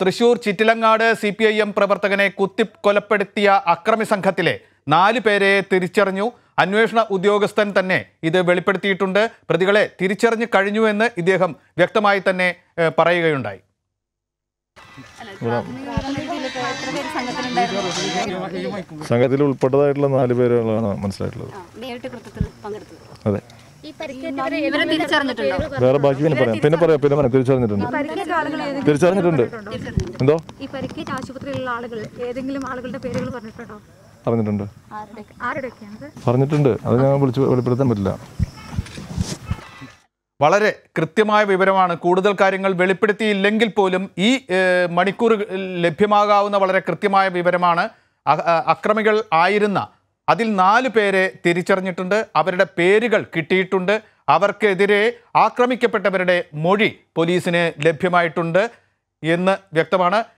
Thrissur Chittilangad C P I M പ്രവർത്തകനെ കുത്തി കൊലപ്പെടുത്തിയ അക്രമി സംഘത്തിലെ നാല് പേരെ തിരിച്ചറിഞ്ഞു അന്വേഷണ ഉദ്യോഗസ്ഥൻ തന്നെ ഇത് വെളിപ്പെടുത്തിയിട്ടുണ്ട് പ്രതികളെ തിരിച്ചറിഞ്ഞു കഴിഞ്ഞുവെന്ന് ഇദ്ദേഹം വ്യക്തമായി തന്നെ പറയുകയുണ്ടായി സംഘത്തിൽ ഉൾപ്പെട്ടതായിട്ടുള്ള നാല് പേരുകളാണ് മനസ്സിലായിട്ടുള്ളത് അതെ വേറെ ബാക്കി പിന്നെ പറയാം പിന്നെ പറയാം പിന്നെ പറയാം തിരിച്ചറിഞ്ഞിട്ടുണ്ട് തിരിച്ചറിഞ്ഞിട്ടുണ്ട് എന്തോ ഈ ആളുകൾ ഏതെങ്കിലും ആളുകളുടെ പേരുകൾ അറിഞ്ഞിട്ടുണ്ട് പറഞ്ഞിട്ടുണ്ട് അത് ഞാൻ വിളിച്ചു വെളിപ്പെടുത്താൻ പറ്റില്ല വളരെ കൃത്യമായ വിവരമാണ് കൂടുതൽ കാര്യങ്ങൾ വെളിപ്പെടുത്തിയില്ലെങ്കിൽ പോലും ഈ മണിക്കൂർ ലഭ്യമാകാവുന്ന വളരെ കൃത്യമായ വിവരമാണ് അക്രമികൾ ആയിരുന്ന അതിൽ നാല് പേരെ തിരിച്ചറിഞ്ഞിട്ടുണ്ട് അവരുടെ പേരുകൾ കിട്ടിയിട്ടുണ്ട് അവർക്കെതിരെ ആക്രമിക്കപ്പെട്ടവരുടെ മൊഴി പോലീസിന് ലഭ്യമായിട്ടുണ്ട് എന്ന് വ്യക്തമാണ്